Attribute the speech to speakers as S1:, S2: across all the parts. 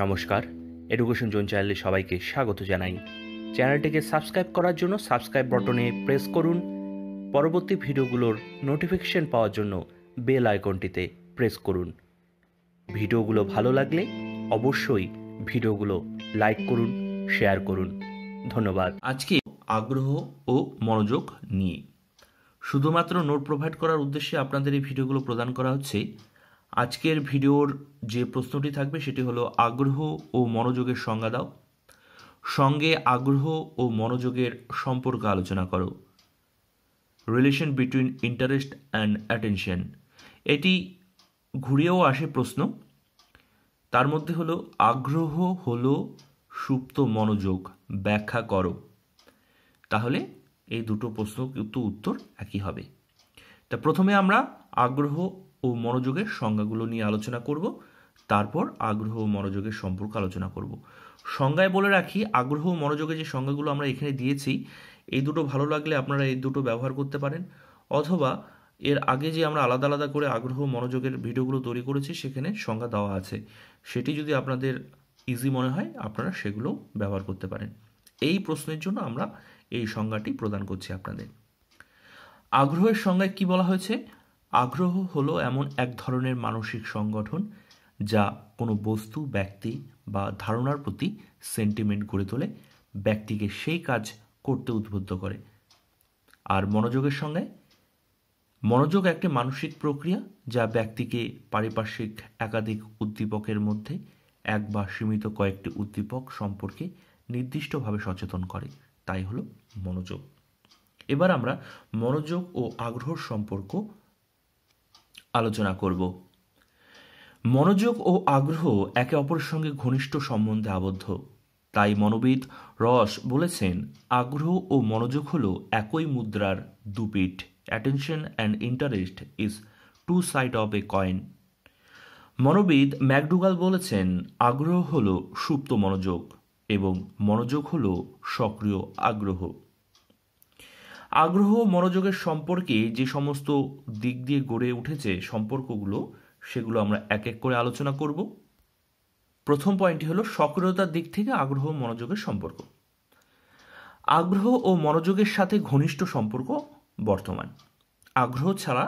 S1: নমস্কার education zone চ্যানেলে সবাইকে স্বাগত জানাই চ্যানেলটিকে সাবস্ক্রাইব করার জন্য সাবস্ক্রাইব বটনে প্রেস করুন পরবর্তী ভিডিওগুলোর নোটিফিকেশন পাওয়ার জন্য বেল আইকনটিতে প্রেস করুন ভিডিওগুলো ভালো লাগলে অবশ্যই ভিডিওগুলো লাইক করুন শেয়ার করুন ধন্যবাদ আজকে আগ্রহ ও মনোযোগ নিয়ে শুধুমাত্র নোট প্রোভাইড করার উদ্দেশ্যে আপনাদের এই ভিডিওগুলো প্রদান করা হচ্ছে আজকের ভিডিওর যে প্রশ্নটি থাকবে সেটি হলো আগ্রহ ও মনোযোগের সংজ্ঞা দাও সঙ্গে আগ্রহ ও মনোযোগের সম্পর্ক আলোচনা করো relation between interest and attention এটি ঘুরিয়েও আসে প্রশ্ন তার মধ্যে হলো আগ্রহ হলো সুপ্ত মনোযোগ ব্যাখ্যা করো তাহলে এই দুটো প্রশ্ন কিন্তু উত্তর একই হবে তা প্রথমে আমরা আগ্রহ ও মনোযোগের সংজ্ঞাগুলো নিয়ে আলোচনা করব তারপর আগ্রহ ও মনোযোগের সম্পর্ক আলোচনা করব সংজ্ঞায় বলে রাখি আগ্রহ ও মনোযোগের যে সংজ্ঞাগুলো আমরা এখানে দিয়েছি এই দুটো ভালো লাগলে আপনারা এই দুটো ব্যবহার করতে পারেন অথবা এর আগে যে আমরা আলাদা আলাদা করে আগ্রহ মনোযোগের ভিডিওগুলো তৈরি করেছি সেখানে সংজ্ঞা দেওয়া আছে সেটি যদি আপনাদের ইজি মনে হয় আপনারা সেগুলো ব্যবহার করতে পারেন এই প্রশ্নের জন্য আমরা এই সংজ্ঞাটি প্রদান করছি আপনাদের আগ্রহের সংজ্ঞায় কি বলা হয়েছে আগ্রহ হলো এমন এক ধরনের মানসিক সংগঠন যা কোনো বস্তু ব্যক্তি বা ধারণার প্রতি সেন্টিমেন্ট গড়ে তোলে ব্যক্তিকে সেই কাজ করতে উদ্বুদ্ধ করে আর মনোযোগের সঙ্গে মনোযোগ একটি মানসিক প্রক্রিয়া যা ব্যক্তিকে পারিপার্শ্বিক একাধিক উদ্দীপকের মধ্যে এক বা সীমিত কয়েকটি উদ্দীপক সম্পর্কে নির্দিষ্টভাবে সচেতন করে তাই হলো মনোযোগ এবার আমরা মনোযোগ ও আগ্রহ সম্পর্ক আলোচনা করব মনোযোগ ও আগ্রহ একে অপরের সঙ্গে ঘনিষ্ঠ সম্বন্ধে আবদ্ধ তাই মনোবিদ রস বলেছেন আগ্রহ ও মনোযোগ হল একই মুদ্রার দুপিঠ attention and interest is two side of a coin মনোবিদ ম্যাকডুগাল বলেছেন আগ্রহ হল সুপ্ত মনোযোগ এবং মনোযোগ হল সক্রিয় আগ্রহ আগ্রহ মনোযোগের সম্পর্কে যে সমস্ত দিক দিয়ে গড়ে উঠেছে সম্পর্কগুলো সেগুলো আমরা এক এক করে আলোচনা করব প্রথম পয়েন্টটি হলো সক্রিয়তার দিক থেকে আগ্রহ মনোযোগের সম্পর্ক আগ্রহ ও মনোযোগের সাথে ঘনিষ্ঠ সম্পর্ক বর্তমান আগ্রহ ছাড়া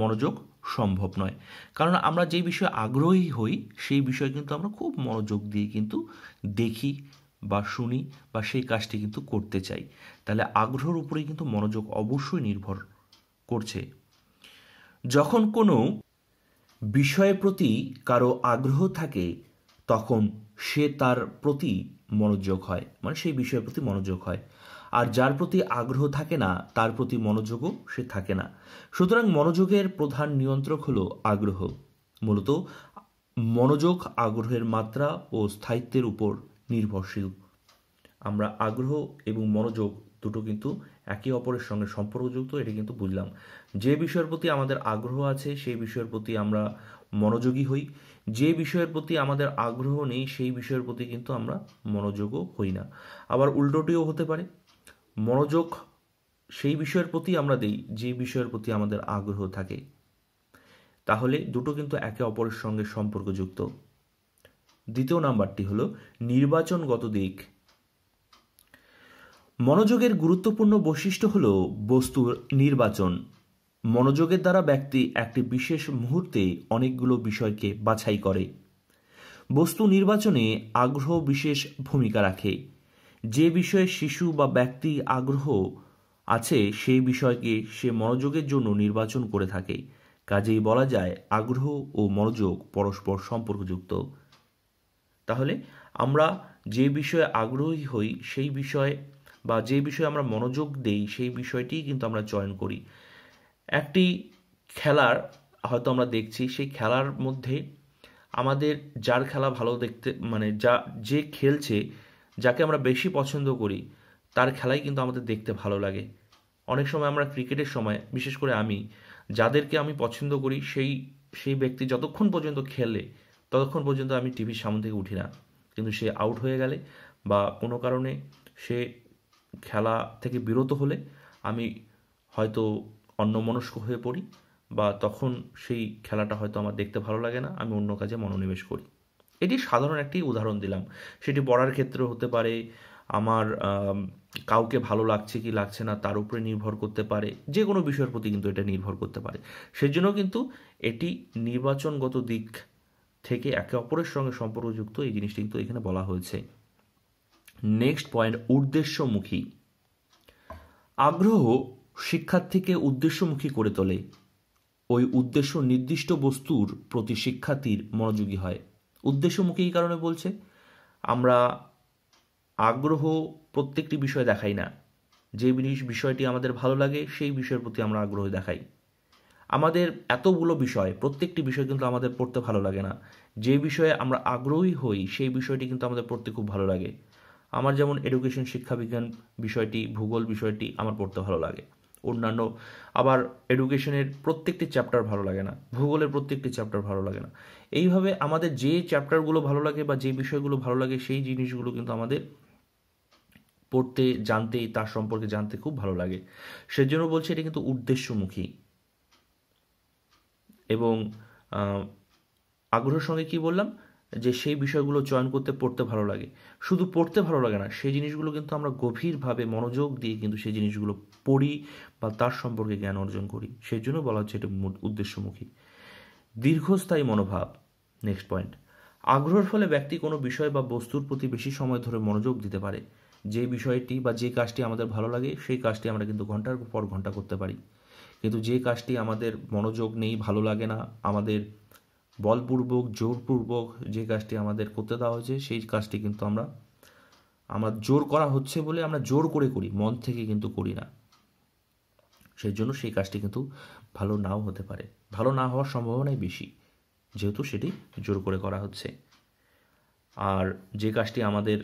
S1: মনোযোগ সম্ভব নয় কারণ আমরা যে বিষয়ে আগ্রহী হই সেই বিষয়ে কিন্তু আমরা খুব মনোযোগ দিয়ে কিন্তু দেখি বা শুনি বা সেই কাজটি কিন্তু করতে চাই তাহলে আগ্রহের উপরেই কিন্তু মনোযোগ অবশ্যই নির্ভর করছে যখন কোনো বিষয়ের প্রতি কারো আগ্রহ থাকে তখন সে তার প্রতি মনোযোগ হয় মানে সেই বিষয়ের প্রতি মনোযোগ হয় আর যার প্রতি আগ্রহ থাকে না তার প্রতি মনোযোগও সে থাকে না সুতরাং মনোযোগের প্রধান নিয়ন্ত্রক হলো আগ্রহ মূলত মনোযোগ আগ্রহের মাত্রা ও স্থায়িত্বের উপর নির্ভরশীল আমরা আগ্রহ এবং মনোযোগ দুটো কিন্তু একে অপরের সঙ্গে সম্পর্কযুক্ত এটি কিন্তু বুঝলাম যে বিষয়ের প্রতি আমাদের আগ্রহ আছে সেই বিষয়ের প্রতি আমরা মনোযোগী হই যে বিষয়ের প্রতি আমাদের আগ্রহ নেই সেই বিষয়ের প্রতি কিন্তু আমরা মনোযোগও হই না আবার উল্টোটিও হতে পারে মনোযোগ সেই বিষয়ের প্রতি আমরা দেই যে বিষয়ের প্রতি আমাদের আগ্রহ থাকে তাহলে দুটো কিন্তু একে অপরের সঙ্গে সম্পর্কযুক্ত দ্বিতীয় নাম্বারটি হলো নির্বাচনগত দিক মনোযোগের গুরুত্বপূর্ণ বৈশিষ্ট্য হল বস্তুর নির্বাচন মনোযোগের দ্বারা ব্যক্তি একটি বিশেষ মুহূর্তে অনেকগুলো বিষয়কে বাছাই করে বস্তু নির্বাচনে আগ্রহ বিশেষ ভূমিকা রাখে যে বিষয়ে শিশু বা ব্যক্তি আগ্রহ আছে সেই বিষয়কে সে মনোযোগের জন্য নির্বাচন করে থাকে কাজেই বলা যায় আগ্রহ ও মনোযোগ পরস্পর সম্পর্কযুক্ত তাহলে আমরা যে বিষয়ে আগ্রহী হই সেই বিষয়ে বা যে বিষয়ে আমরা মনোযোগ দেই সেই বিষয়টি কিন্তু আমরা চয়ন করি একটি খেলার হয়তো আমরা দেখছি সেই খেলার মধ্যে আমাদের যার খেলা ভালো দেখতে মানে যা যে খেলছে যাকে আমরা বেশি পছন্দ করি তার খেলাই কিন্তু আমাদের দেখতে ভালো লাগে অনেক সময় আমরা ক্রিকেটের সময় বিশেষ করে আমি যাদেরকে আমি পছন্দ করি সেই সেই ব্যক্তি যতক্ষণ পর্যন্ত খেলে ততক্ষণ পর্যন্ত আমি টিভির সামনে থেকে উঠি না কিন্তু সে আউট হয়ে গেলে বা কোনো কারণে সে খেলা থেকে বিরত হলে আমি হয়তো অন্যমনস্ক হয়ে পড়ি বা তখন সেই খেলাটা হয়তো আমার দেখতে ভালো লাগে না আমি অন্য কাজে মনোনিবেশ করি এটি সাধারণ একটি উদাহরণ দিলাম সেটি পড়ার ক্ষেত্রে হতে পারে আমার কাউকে ভালো লাগছে কি লাগছে না তার উপরে নির্ভর করতে পারে যে কোনো বিষয়ের প্রতি কিন্তু এটা নির্ভর করতে পারে সেজন্য কিন্তু এটি নির্বাচনগত দিক থেকে একে অপরের সঙ্গে সম্পর্কযুক্ত এই জিনিসটি কিন্তু এখানে বলা হয়েছে নেক্সট পয়েন্ট উদ্দেশ্যমুখী আগ্রহ শিক্ষার্থীকে উদ্দেশ্যমুখী করে তোলে ওই উদ্দেশ্য নির্দিষ্ট বস্তুর প্রতি শিক্ষার্থীর মনোযোগী হয় উদ্দেশ্যমুখী এই কারণে বলছে আমরা আগ্রহ প্রত্যেকটি বিষয় দেখাই না যে জিনিস বিষয়টি আমাদের ভালো লাগে সেই বিষয়ের প্রতি আমরা আগ্রহ দেখাই আমাদের এতগুলো বিষয় প্রত্যেকটি বিষয় কিন্তু আমাদের পড়তে ভালো লাগে না যে বিষয়ে আমরা আগ্রহী হই সেই বিষয়টি কিন্তু আমাদের পড়তে খুব ভালো লাগে আমার যেমন এডুকেশন শিক্ষাবিজ্ঞান বিষয়টি ভূগোল বিষয়টি আমার পড়তে ভালো লাগে অন্যান্য আবার এডুকেশনের প্রত্যেকটি চ্যাপ্টার ভালো লাগে না ভূগোলের প্রত্যেকটি চ্যাপ্টার ভালো লাগে না এইভাবে আমাদের যে চ্যাপ্টারগুলো ভালো লাগে বা যে বিষয়গুলো ভালো লাগে সেই জিনিসগুলো কিন্তু আমাদের পড়তে জানতে তার সম্পর্কে জানতে খুব ভালো লাগে সেজন্য বলছি এটা কিন্তু উদ্দেশ্যমুখী এবং আগ্রহের সঙ্গে কি বললাম যে সেই বিষয়গুলো চয়ন করতে পড়তে ভালো লাগে শুধু পড়তে ভালো লাগে না সেই জিনিসগুলো কিন্তু আমরা গভীরভাবে মনোযোগ দিয়ে কিন্তু সেই জিনিসগুলো পড়ি বা তার সম্পর্কে জ্ঞান অর্জন করি সেই জন্য বলা হচ্ছে এটা উদ্দেশ্যমুখী দীর্ঘস্থায়ী মনোভাব নেক্সট পয়েন্ট আগ্রহের ফলে ব্যক্তি কোনো বিষয় বা বস্তুর প্রতি বেশি সময় ধরে মনোযোগ দিতে পারে যে বিষয়টি বা যে কাজটি আমাদের ভালো লাগে সেই কাজটি আমরা কিন্তু ঘন্টার পর ঘন্টা করতে পারি কিন্তু যে কাজটি আমাদের মনোযোগ নেই ভালো লাগে না আমাদের বলপূর্বক জোরপূর্বক যে কাজটি আমাদের করতে দেওয়া হয়েছে সেই কাজটি কিন্তু আমরা আমরা জোর করা হচ্ছে বলে আমরা জোর করে করি মন থেকে কিন্তু করি না সেই জন্য সেই কাজটি কিন্তু ভালো নাও হতে পারে ভালো না হওয়ার সম্ভাবনাই বেশি যেহেতু সেটি জোর করে করা হচ্ছে আর যে কাজটি আমাদের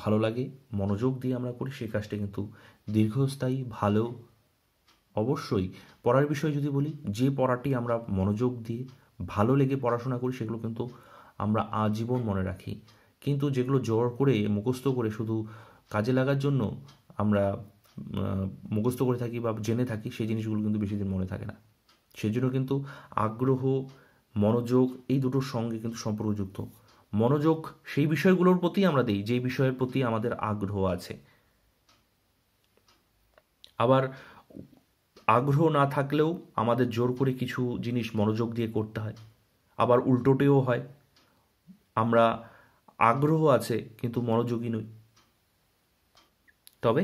S1: ভালো লাগে মনোযোগ দিয়ে আমরা করি সেই কাজটি কিন্তু দীর্ঘস্থায়ী ভালো অবশ্যই পড়ার বিষয়ে যদি বলি যে পড়াটি আমরা মনোযোগ দিয়ে ভালো লেগে পড়াশোনা করি সেগুলো কিন্তু আমরা আজীবন মনে রাখি কিন্তু যেগুলো জোর করে মুখস্থ করে শুধু কাজে লাগার জন্য আমরা মুখস্থ করে থাকি বা জেনে থাকি সেই জিনিসগুলো কিন্তু বেশি দিন মনে থাকে না সেজন্য কিন্তু আগ্রহ মনোযোগ এই দুটোর সঙ্গে কিন্তু সম্পর্কযুক্ত মনোযোগ সেই বিষয়গুলোর প্রতি আমরা দিই যেই বিষয়ের প্রতি আমাদের আগ্রহ আছে আবার আগ্রহ না থাকলেও আমাদের জোর করে কিছু জিনিস মনোযোগ দিয়ে করতে হয় আবার উল্টোটেও হয় আমরা আগ্রহ আছে কিন্তু মনোযোগী নই তবে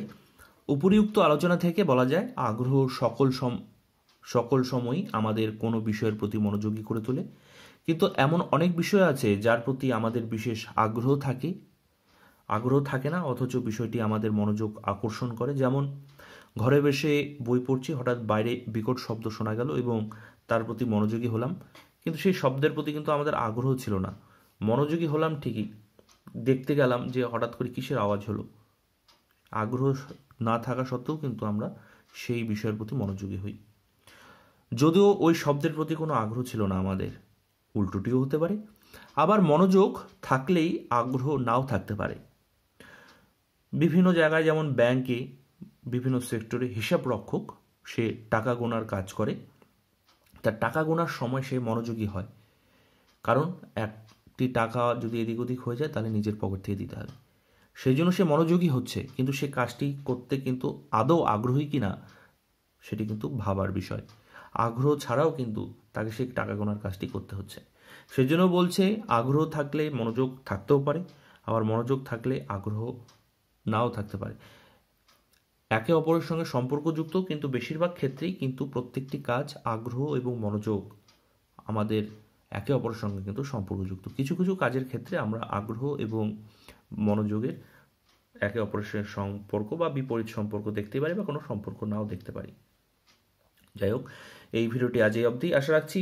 S1: উপরিউক্ত আলোচনা থেকে বলা যায় আগ্রহ সকল সম সকল সময়ই আমাদের কোনো বিষয়ের প্রতি মনোযোগী করে তোলে কিন্তু এমন অনেক বিষয় আছে যার প্রতি আমাদের বিশেষ আগ্রহ থাকে আগ্রহ থাকে না অথচ বিষয়টি আমাদের মনোযোগ আকর্ষণ করে যেমন ঘরে বসে বই পড়ছি হঠাৎ বাইরে বিকট শব্দ শোনা গেল এবং তার প্রতি মনোযোগী হলাম কিন্তু সেই শব্দের প্রতি কিন্তু আমাদের আগ্রহ ছিল না মনোযোগী হলাম ঠিকই দেখতে গেলাম যে হঠাৎ করে কিসের আওয়াজ হলো আগ্রহ না থাকা সত্ত্বেও কিন্তু আমরা সেই বিষয়ের প্রতি মনোযোগী হই যদিও ওই শব্দের প্রতি কোনো আগ্রহ ছিল না আমাদের উল্টোটিও হতে পারে আবার মনোযোগ থাকলেই আগ্রহ নাও থাকতে পারে বিভিন্ন জায়গায় যেমন ব্যাংকে বিভিন্ন সেক্টরে হিসাব রক্ষক সে টাকা গোনার কাজ করে তার টাকা গোনার সময় সে মনোযোগী হয় কারণ একটি টাকা যদি এদিক ওদিক হয়ে যায় তাহলে নিজের পকেট থেকে দিতে হবে সেই জন্য সে মনোযোগী হচ্ছে কিন্তু সে কাজটি করতে কিন্তু আদৌ আগ্রহী কিনা সেটি কিন্তু ভাবার বিষয় আগ্রহ ছাড়াও কিন্তু তাকে সে টাকা গোনার কাজটি করতে হচ্ছে সেজন্য বলছে আগ্রহ থাকলে মনোযোগ থাকতেও পারে আবার মনোযোগ থাকলে আগ্রহ নাও থাকতে পারে একে অপরের সঙ্গে সম্পর্কযুক্ত কিন্তু বেশিরভাগ ক্ষেত্রেই কিন্তু প্রত্যেকটি কাজ আগ্রহ এবং মনোযোগ আমাদের একে অপরের সঙ্গে কিন্তু সম্পর্কযুক্ত কিছু কিছু কাজের ক্ষেত্রে আমরা আগ্রহ এবং মনোযোগের একে অপরের সঙ্গে সম্পর্ক বা বিপরীত সম্পর্ক দেখতে পারি বা কোনো সম্পর্ক নাও দেখতে পারি যাই হোক এই ভিডিওটি আজ এই অবধি আশা রাখছি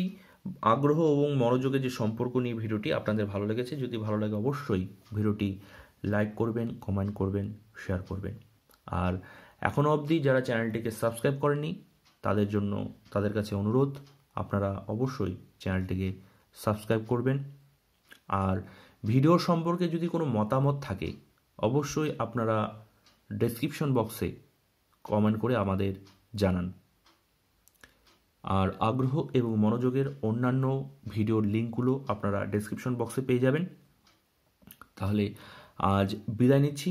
S1: আগ্রহ এবং মনোযোগের যে সম্পর্ক নিয়ে ভিডিওটি আপনাদের ভালো লেগেছে যদি ভালো লাগে অবশ্যই ভিডিওটি লাইক করবেন কমেন্ট করবেন শেয়ার করবেন আর এখনও অবধি যারা চ্যানেলটিকে সাবস্ক্রাইব করেনি তাদের জন্য তাদের কাছে অনুরোধ আপনারা অবশ্যই চ্যানেলটিকে সাবস্ক্রাইব করবেন আর ভিডিও সম্পর্কে যদি কোনো মতামত থাকে অবশ্যই আপনারা ডেসক্রিপশন বক্সে কমেন্ট করে আমাদের জানান আর আগ্রহ এবং মনোযোগের অন্যান্য ভিডিওর লিঙ্কগুলো আপনারা ডেসক্রিপশন বক্সে পেয়ে যাবেন তাহলে আজ বিদায় নিচ্ছি